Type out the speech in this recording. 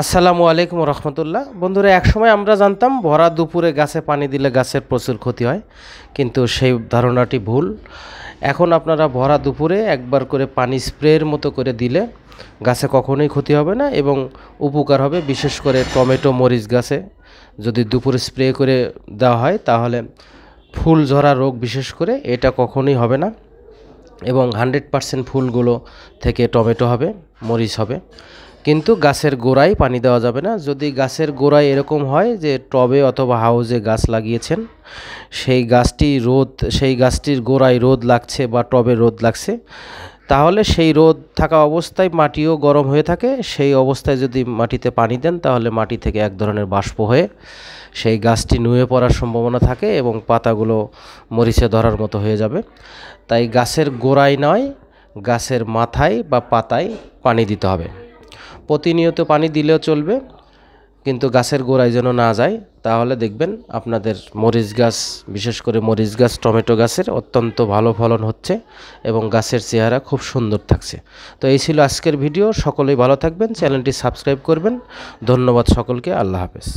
আসসালামু আলাইকুম রহমতুল্লাহ বন্ধুরা একসময় আমরা জানতাম ভরা দুপুরে গাছে পানি দিলে গাছের প্রচুর ক্ষতি হয় কিন্তু সেই ধারণাটি ভুল এখন আপনারা ভরা দুপুরে একবার করে পানি স্প্রের মতো করে দিলে গাছে কখনোই ক্ষতি হবে না এবং উপকার হবে বিশেষ করে টমেটো মরিচ গাছে যদি দুপুরে স্প্রে করে দেওয়া হয় তাহলে ফুল ঝরা রোগ বিশেষ করে এটা কখনোই হবে না এবং হান্ড্রেড পারসেন্ট ফুলগুলো থেকে টমেটো হবে মরিচ হবে কিন্তু গাছের গোড়ায় পানি দেওয়া যাবে না যদি গাছের গোড়ায় এরকম হয় যে টবে অথবা হাউজে গাছ লাগিয়েছেন সেই গাছটি রোদ সেই গাছটির গোড়ায় রোদ লাগছে বা টবে রোদ লাগছে তাহলে সেই রোদ থাকা অবস্থায় মাটিও গরম হয়ে থাকে সেই অবস্থায় যদি মাটিতে পানি দেন তাহলে মাটি থেকে এক ধরনের বাষ্প হয়ে সেই গাছটি নুয়ে পড়ার সম্ভাবনা থাকে এবং পাতাগুলো মরিচে ধরার মতো হয়ে যাবে তাই গাছের গোড়ায় নয় গাছের মাথায় বা পাতায় পানি দিতে হবে প্রতিনিয়ত পানি দিলেও চলবে কিন্তু গাছের গোড়ায় যেন না যায় তাহলে দেখবেন আপনাদের মরিচ গাছ বিশেষ করে মরিচ গাছ টমেটো গাছের অত্যন্ত ভালো ফলন হচ্ছে এবং গাছের চেহারা খুব সুন্দর থাকছে তো এই ছিল আজকের ভিডিও সকলেই ভালো থাকবেন চ্যানেলটি সাবস্ক্রাইব করবেন ধন্যবাদ সকলকে আল্লাহ হাফেজ